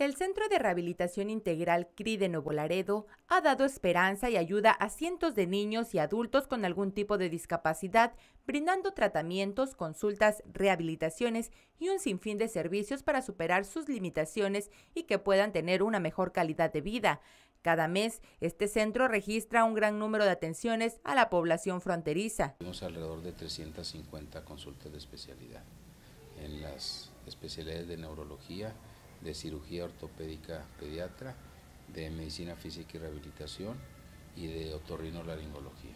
El Centro de Rehabilitación Integral CRI de Nuevo Laredo ha dado esperanza y ayuda a cientos de niños y adultos con algún tipo de discapacidad, brindando tratamientos, consultas, rehabilitaciones y un sinfín de servicios para superar sus limitaciones y que puedan tener una mejor calidad de vida. Cada mes, este centro registra un gran número de atenciones a la población fronteriza. Tenemos alrededor de 350 consultas de especialidad en las especialidades de neurología, de cirugía ortopédica pediatra, de medicina física y rehabilitación y de otorrinolaringología.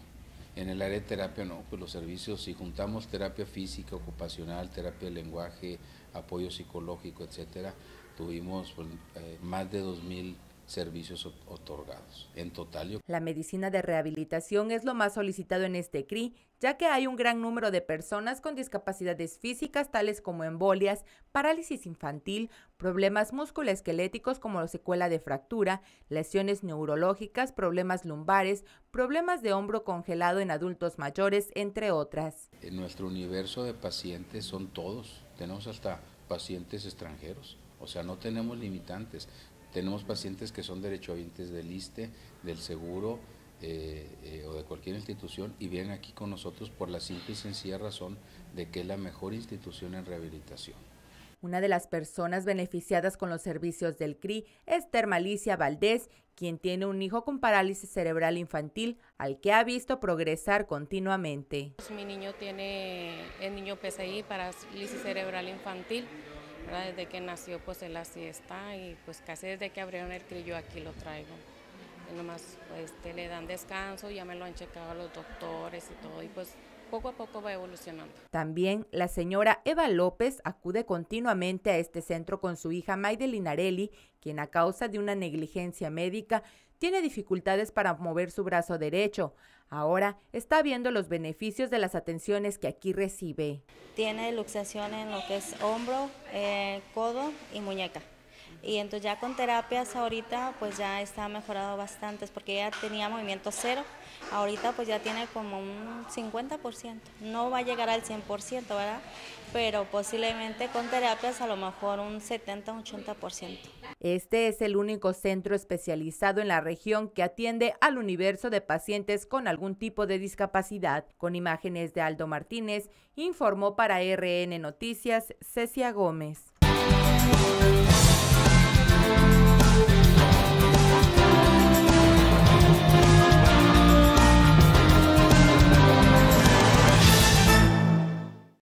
En el área de terapia, no, pues los servicios, si juntamos terapia física, ocupacional, terapia de lenguaje, apoyo psicológico, etcétera, tuvimos pues, eh, más de 2.000 servicios otorgados en total. La medicina de rehabilitación es lo más solicitado en este CRI, ya que hay un gran número de personas con discapacidades físicas tales como embolias, parálisis infantil, problemas musculoesqueléticos como la secuela de fractura, lesiones neurológicas, problemas lumbares, problemas de hombro congelado en adultos mayores, entre otras. En nuestro universo de pacientes son todos, tenemos hasta pacientes extranjeros. O sea, no tenemos limitantes. Tenemos pacientes que son derechohabientes del ISTE, del seguro eh, eh, o de cualquier institución y vienen aquí con nosotros por la simple y sencilla razón de que es la mejor institución en rehabilitación. Una de las personas beneficiadas con los servicios del CRI es Termalicia Valdés, quien tiene un hijo con parálisis cerebral infantil al que ha visto progresar continuamente. mi niño tiene, el niño PCI, parálisis cerebral infantil, desde que nació, pues él así está y pues casi desde que abrieron el crillo aquí lo traigo. Y nomás pues, este, le dan descanso, ya me lo han checado los doctores y todo y pues poco a poco va evolucionando. También la señora Eva López acude continuamente a este centro con su hija Maide Linarelli, quien a causa de una negligencia médica tiene dificultades para mover su brazo derecho. Ahora está viendo los beneficios de las atenciones que aquí recibe. Tiene luxación en lo que es hombro, eh, codo y muñeca. Y entonces ya con terapias ahorita pues ya está mejorado bastante, porque ya tenía movimiento cero, ahorita pues ya tiene como un 50%, no va a llegar al 100%, ¿verdad? Pero posiblemente con terapias a lo mejor un 70-80%. Este es el único centro especializado en la región que atiende al universo de pacientes con algún tipo de discapacidad. Con imágenes de Aldo Martínez, informó para RN Noticias Cecia Gómez.